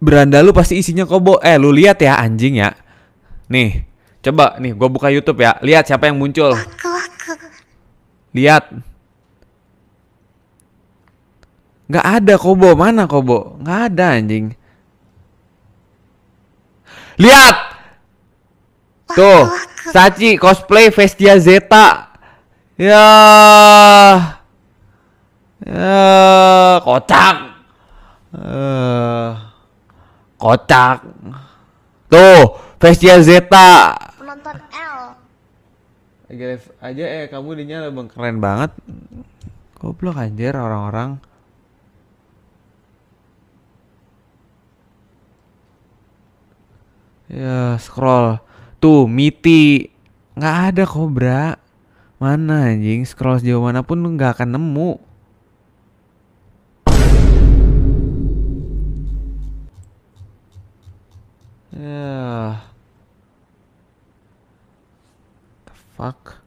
beranda lu pasti isinya kobo. Eh, lu lihat ya anjing ya. Nih, coba nih gua buka YouTube ya. Lihat siapa yang muncul. Lihat. Nggak ada kobo. Mana kobo? Nggak ada anjing. Lihat. Tuh, Sachi cosplay Vestia Zeta. Ya. Ya, kocak. Uh. Kocak. Tuh, Vestia Zeta. Penonton L. aja eh kamu dinyala bang keren banget. Goblok anjir orang-orang. Ya, scroll. Tuh, Miti. Nggak ada kobra. Mana anjing, scroll sejauh pun nggak akan nemu. Yeah. The fuck?